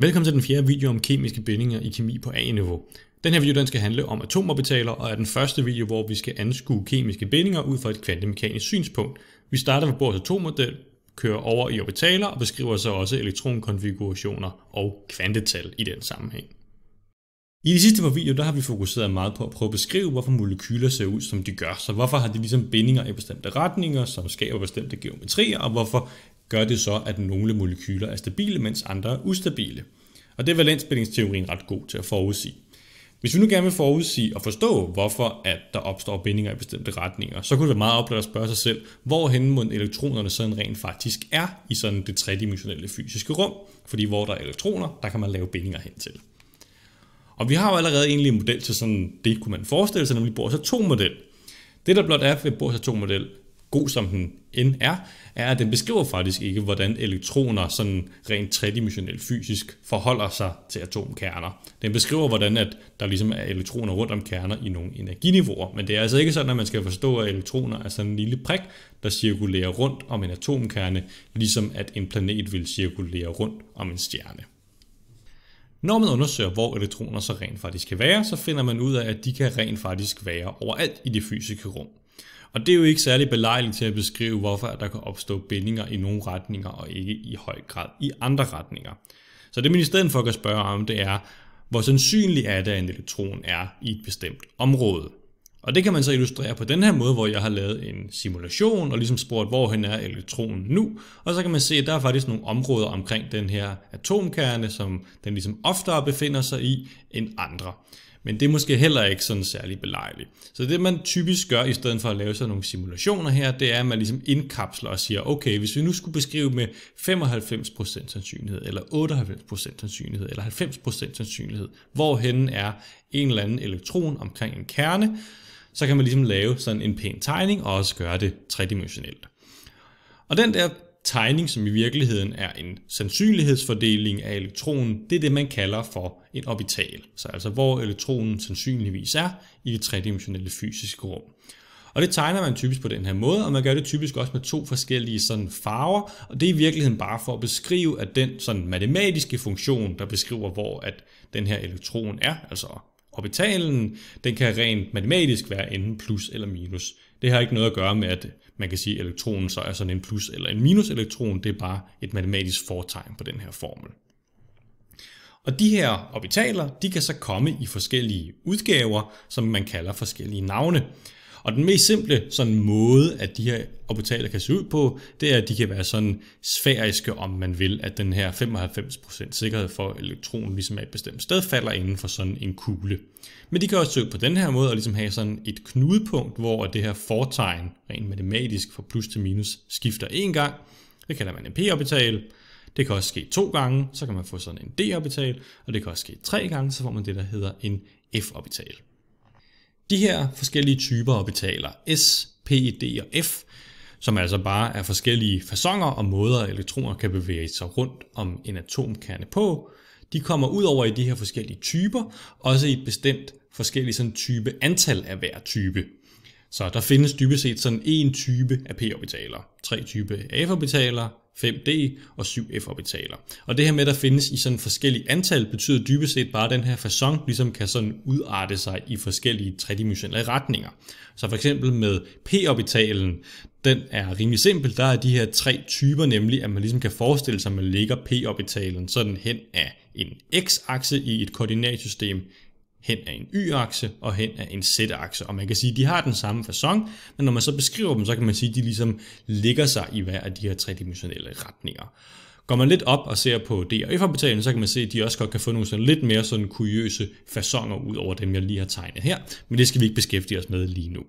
Velkommen til den fjerde video om kemiske bindinger i kemi på A-niveau. Den her video den skal handle om atomorbitaler og er den første video, hvor vi skal anskue kemiske bindinger ud fra et kvantemekanisk synspunkt. Vi starter med Bohrs atommodel, kører over i orbitaler og beskriver så også elektronkonfigurationer og kvantetal i den sammenhæng. I de sidste par videoer, der har vi fokuseret meget på at prøve at beskrive, hvorfor molekyler ser ud, som de gør. Så hvorfor har de ligesom bindinger i bestemte retninger, som skaber bestemte geometrier, og hvorfor gør det så, at nogle molekyler er stabile, mens andre er ustabile. Og det er valensbindingsteorien ret god til at forudsige. Hvis vi nu gerne vil forudsige og forstå, hvorfor at der opstår bindinger i bestemte retninger, så kunne det være meget oplagt at spørge sig selv, hvorhen mod elektronerne sådan rent faktisk er i sådan det tredimensionelle fysiske rum, fordi hvor der er elektroner, der kan man lave bindinger hen til. Og vi har jo allerede egentlig en model til sådan, det kunne man forestille sig, nemlig Bohrs atommodel. Det der blot er ved Bohrs atommodel, god som den end er, er, at den beskriver faktisk ikke, hvordan elektroner sådan rent tredimensionelt fysisk forholder sig til atomkerner. Den beskriver, hvordan at der ligesom er elektroner rundt om kerner i nogle energiniveauer, men det er altså ikke sådan, at man skal forstå, at elektroner er sådan en lille prik, der cirkulerer rundt om en atomkerne, ligesom at en planet vil cirkulere rundt om en stjerne. Når man undersøger, hvor elektroner så rent faktisk kan være, så finder man ud af, at de kan rent faktisk være overalt i det fysiske rum. Og det er jo ikke særlig belejligt til at beskrive, hvorfor der kan opstå bindinger i nogle retninger og ikke i høj grad i andre retninger. Så det man i stedet for kan spørge om, det er, hvor sandsynlig er det, at en elektron er i et bestemt område. Og det kan man så illustrere på den her måde, hvor jeg har lavet en simulation og ligesom spurgt, hen er elektronen nu. Og så kan man se, at der er faktisk nogle områder omkring den her atomkerne, som den ligesom oftere befinder sig i end andre. Men det er måske heller ikke sådan særlig belejligt. Så det man typisk gør, i stedet for at lave sådan nogle simulationer her, det er, at man ligesom indkapsler og siger, okay, hvis vi nu skulle beskrive med 95% sandsynlighed, eller 98% sandsynlighed, eller 90% sandsynlighed, hvorhenne er en eller anden elektron omkring en kerne, så kan man ligesom lave sådan en pæn tegning og også gøre det tredimensionelt. Og den der tegning, som i virkeligheden er en sandsynlighedsfordeling af elektronen, det er det, man kalder for en orbital. Så altså hvor elektronen sandsynligvis er i det tredimensionelle fysiske rum. Og det tegner man typisk på den her måde, og man gør det typisk også med to forskellige sådan farver, og det er i virkeligheden bare for at beskrive, at den sådan matematiske funktion, der beskriver, hvor at den her elektron er, altså orbitalen, den kan rent matematisk være enten plus eller minus det har ikke noget at gøre med, at man kan sige, at elektronen så er sådan en plus eller en minus elektron. Det er bare et matematisk fortegn på den her formel. Og de her orbitaler, de kan så komme i forskellige udgaver, som man kalder forskellige navne. Og den mest simple sådan måde, at de her orbitaler kan se ud på, det er, at de kan være sådan sfæriske, om man vil, at den her 95% sikkerhed for elektronen ligesom er et bestemt sted, falder inden for sådan en kugle. Men de kan også se ud på den her måde og ligesom have sådan et knudepunkt, hvor det her fortegn rent matematisk fra plus til minus skifter én gang. Det kalder man en p-orbital. Det kan også ske to gange, så kan man få sådan en d-orbital, og det kan også ske tre gange, så får man det, der hedder en f-orbital. De her forskellige typer orbitaler, S, P, e, D og F, som altså bare er forskellige fasonger og måder, elektroner kan bevæge sig rundt om en atomkerne på, de kommer ud over i de her forskellige typer, også i et bestemt forskelligt sådan type antal af hver type. Så der findes dybest set sådan en type af p-orbitaler, tre type af f-orbitaler, 5D og 7F-orbitaler. Og det her med, at der findes i sådan forskellige antal, betyder dybest set bare, at den her fason ligesom kan sådan udarte sig i forskellige tredimensionelle retninger. Så for eksempel med P-orbitalen, den er rimelig simpel. Der er de her tre typer, nemlig at man ligesom kan forestille sig, at man lægger p-orbitalen sådan hen af en x-akse i et koordinatsystem hen af en y-akse og hen af en z-akse. Og man kan sige, at de har den samme fasong, men når man så beskriver dem, så kan man sige, at de ligesom ligger sig i hver af de her tredimensionelle retninger. Går man lidt op og ser på D- og f så kan man se, at de også godt kan få nogle sådan lidt mere sådan kuriøse fasonger ud over dem, jeg lige har tegnet her. Men det skal vi ikke beskæftige os med lige nu.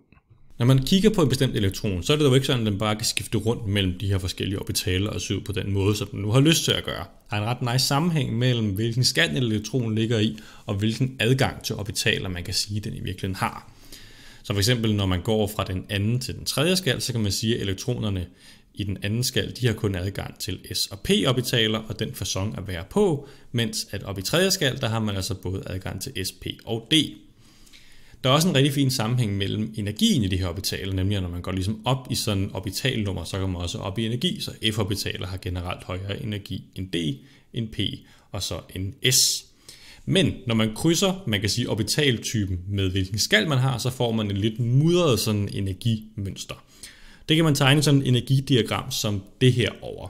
Når man kigger på en bestemt elektron, så er det jo ikke sådan, at den bare kan skifte rundt mellem de her forskellige orbitaler og se på den måde, som den nu har lyst til at gøre. Der er en ret nice sammenhæng mellem, hvilken skat en elektron ligger i, og hvilken adgang til orbitaler, man kan sige, den i virkeligheden har. Så for eksempel, når man går fra den anden til den tredje skal, så kan man sige, at elektronerne i den anden skal, de har kun adgang til s- og p-orbitaler og den façon at være på, mens at op i tredje skal, der har man altså både adgang til s, p og d. Der er også en rigtig fin sammenhæng mellem energien i de her orbitaler, nemlig at når man går ligesom op i sådan en orbitalnummer, så kommer man også op i energi, så f-orbitaler har generelt højere energi end d, end p og så en s. Men når man krydser, man kan sige orbitaltypen med hvilken skal man har, så får man en lidt mudret sådan energimønster. Det kan man tegne sådan en energidiagram som det her over.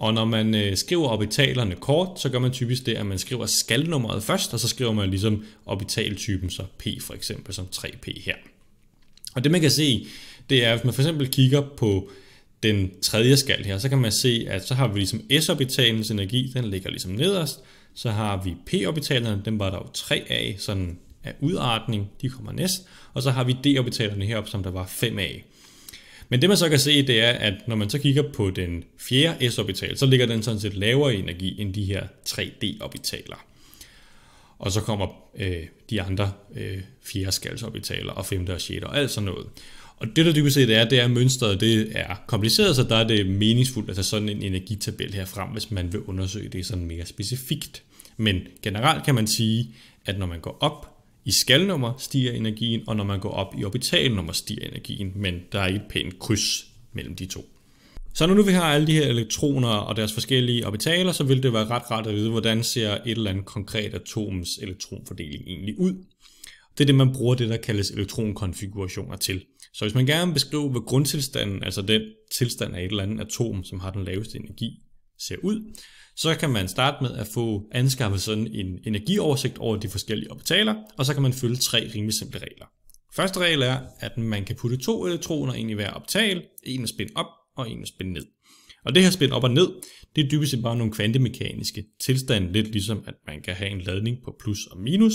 Og når man øh, skriver orbitalerne kort, så gør man typisk det, at man skriver skalnummeret først, og så skriver man ligesom orbitaltypen, så P for eksempel, som 3P her. Og det man kan se, det er, hvis man for eksempel kigger på den tredje skal her, så kan man se, at så har vi ligesom S-orbitalens energi, den ligger ligesom nederst, så har vi P-orbitalerne, dem var der jo tre af, sådan af udartning, de kommer næst, og så har vi D-orbitalerne heroppe, som der var fem af. Men det man så kan se, det er, at når man så kigger på den fjerde s-orbital, så ligger den sådan set lavere energi end de her 3D-orbitaler. Og så kommer øh, de andre øh, fjerdeskalsorbitaler og femte og sjette og alt sådan noget. Og det der dybest set er, det er, at mønstret det er kompliceret, så der er det meningsfuldt at tage sådan en energitabel her frem, hvis man vil undersøge det sådan mere specifikt. Men generelt kan man sige, at når man går op i skalnummer stiger energien, og når man går op i orbitalnummer stiger energien, men der er ikke et pænt kryds mellem de to. Så når nu vi har alle de her elektroner og deres forskellige orbitaler, så vil det være ret rart at vide, hvordan ser et eller andet konkret atoms elektronfordeling egentlig ud. Det er det, man bruger det, der kaldes elektronkonfigurationer til. Så hvis man gerne vil beskrive, hvad grundtilstanden, altså den tilstand af et eller andet atom, som har den laveste energi, ser ud, så kan man starte med at få anskaffet sådan en energioversigt over de forskellige optaler, og så kan man følge tre rimelig simple regler. Første regel er, at man kan putte to elektroner ind i hver optal, en at spænde op og en at spænde ned. Og det her spænd op og ned, det er dybest set bare nogle kvantemekaniske tilstande, lidt ligesom at man kan have en ladning på plus og minus,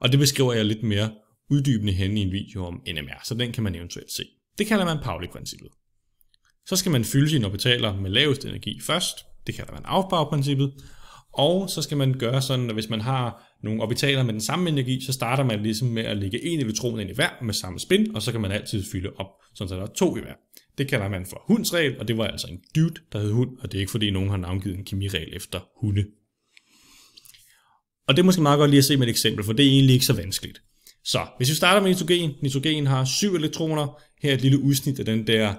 og det beskriver jeg lidt mere uddybende hen i en video om NMR, så den kan man eventuelt se. Det kalder man Pauli-princippet. Så skal man fylde sine orbitaler med lavest energi først. Det kalder man Aufbau-princippet. Og så skal man gøre sådan, at hvis man har nogle orbitaler med den samme energi, så starter man ligesom med at lægge en elektron ind i hver med samme spin, og så kan man altid fylde op, sådan så der er to i hver. Det kalder man for hunds regel, og det var altså en dude, der hed hund, og det er ikke fordi nogen har navngivet en kemiregel efter hunde. Og det er måske meget godt lige at se med et eksempel, for det er egentlig ikke så vanskeligt. Så hvis vi starter med nitrogen, nitrogen har syv elektroner, her er et lille udsnit af den der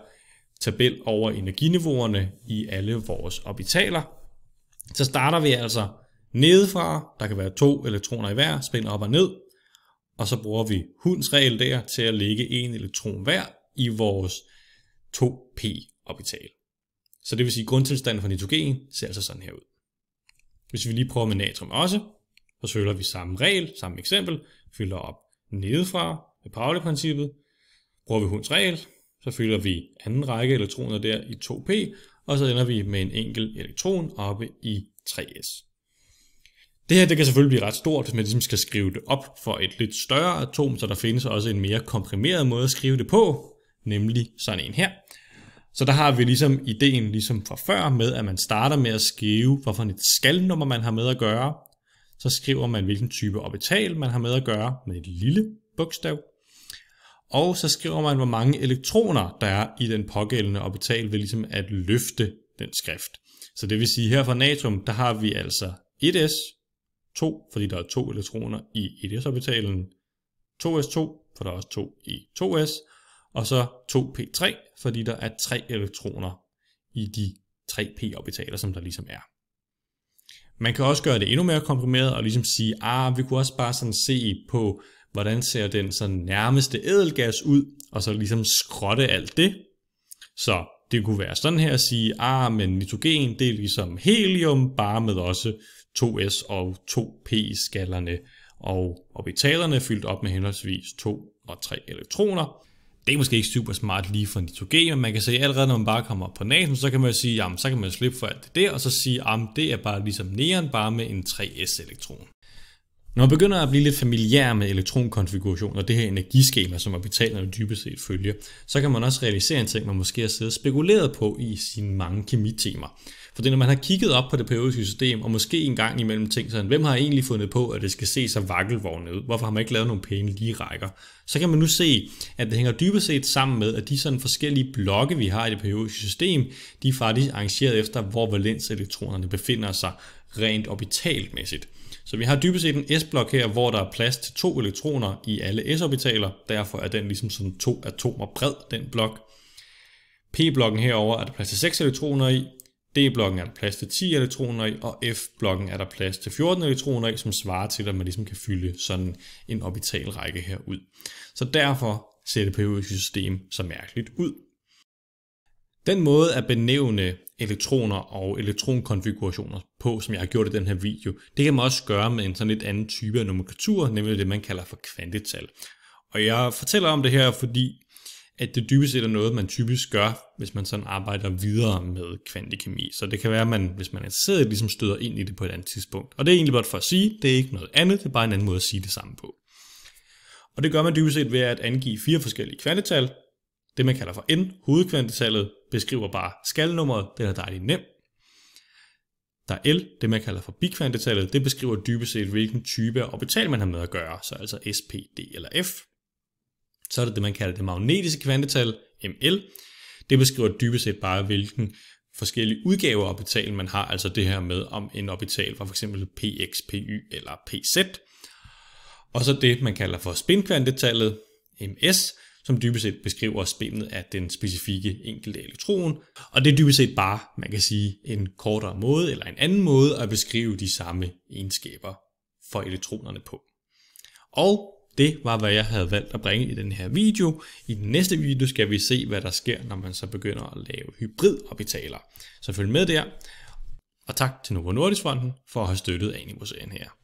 tabel over energiniveauerne i alle vores orbitaler. Så starter vi altså nedefra, der kan være to elektroner i hver, spænder op og ned, og så bruger vi hunds regel der til at lægge en elektron hver i vores 2p-orbital. Så det vil sige, at grundtilstanden for nitrogen ser altså sådan her ud. Hvis vi lige prøver med natrium også, så følger vi samme regel, samme eksempel, fylder op nedefra med Pauli-princippet, bruger vi hunds regel, så fylder vi anden række elektroner der i 2p, og så ender vi med en enkelt elektron oppe i 3s. Det her det kan selvfølgelig blive ret stort, hvis man ligesom skal skrive det op for et lidt større atom, så der findes også en mere komprimeret måde at skrive det på, nemlig sådan en her. Så der har vi ligesom ideen ligesom fra før med, at man starter med at skrive, hvorfor et skalnummer man har med at gøre. Så skriver man, hvilken type orbital man har med at gøre med et lille bogstav og så skriver man, hvor mange elektroner der er i den pågældende orbital ved ligesom at løfte den skrift. Så det vil sige, her fra natrium, der har vi altså 1s, 2, fordi der er to elektroner i 1s-orbitalen, 2s2, for der er også to i 2s, og så 2p3, fordi der er tre elektroner i de 3p-orbitaler, som der ligesom er. Man kan også gøre det endnu mere komprimeret og ligesom sige, ah, vi kunne også bare sådan se på hvordan ser den så nærmeste ædelgas ud, og så ligesom skrotte alt det. Så det kunne være sådan her at sige, ah, men nitrogen, det er ligesom helium, bare med også 2s og 2p-skallerne og orbitalerne fyldt op med henholdsvis 2 og 3 elektroner. Det er måske ikke super smart lige for nitrogen, men man kan se allerede, når man bare kommer op på nasen, så kan man sige, jamen, så kan man slippe for alt det der, og så sige, jamen, det er bare ligesom neon, bare med en 3s-elektron. Når man begynder at blive lidt familiær med elektronkonfiguration og det her energiskema, som orbitalerne dybest set følger, så kan man også realisere en ting, man måske har siddet spekuleret på i sine mange kemitemer. Fordi når man har kigget op på det periodiske system, og måske en gang imellem tænkt sig, hvem har egentlig fundet på, at det skal se så vakkelvognet ud? Hvorfor har man ikke lavet nogle pæne lige rækker? Så kan man nu se, at det hænger dybest set sammen med, at de sådan forskellige blokke, vi har i det periodiske system, de er faktisk arrangeret efter, hvor valenselektronerne befinder sig rent orbitalmæssigt. Så vi har dybest set en s-blok her, hvor der er plads til to elektroner i alle s-orbitaler. Derfor er den ligesom sådan to atomer bred, den blok. P-blokken herover er der plads til seks elektroner i, D-blokken er der plads til 10 elektroner i, og F-blokken er der plads til 14 elektroner i, som svarer til, at man ligesom kan fylde sådan en orbitalrække ud. Så derfor ser det periodiske system så mærkeligt ud. Den måde at benævne elektroner og elektronkonfigurationer på, som jeg har gjort i den her video, det kan man også gøre med en sådan lidt anden type af nomenklatur, nemlig det man kalder for kvantetal. Og jeg fortæller om det her, fordi at det dybest set er noget, man typisk gør, hvis man sådan arbejder videre med kvantekemi. Så det kan være, at man, hvis man er interesseret, ligesom støder ind i det på et andet tidspunkt. Og det er egentlig blot for at sige, det er ikke noget andet, det er bare en anden måde at sige det samme på. Og det gør man dybest set ved at angive fire forskellige kvantetal. Det man kalder for N, hovedkvantetallet, beskriver bare skalnummeret, det er dejligt nemt. Der er L, det man kalder for bikvantetallet, det beskriver dybest set, hvilken type af orbital man har med at gøre, så altså S, P, D eller F. Så er det det, man kalder det magnetiske kvantetal, ML. Det beskriver dybest set bare, hvilken forskellige udgaver af orbital, man har, altså det her med, om en orbital var f.eks. px, py eller pz. Og så det, man kalder for spinkvantetallet, ms, som dybest set beskriver spændet af den specifikke enkelte elektron. Og det er dybest set bare, man kan sige, en kortere måde eller en anden måde at beskrive de samme egenskaber for elektronerne på. Og det var, hvad jeg havde valgt at bringe i den her video. I den næste video skal vi se, hvad der sker, når man så begynder at lave hybridorbitaler. Så følg med der. Og tak til Novo Nordisk Fonden for at have støttet Animo-serien her.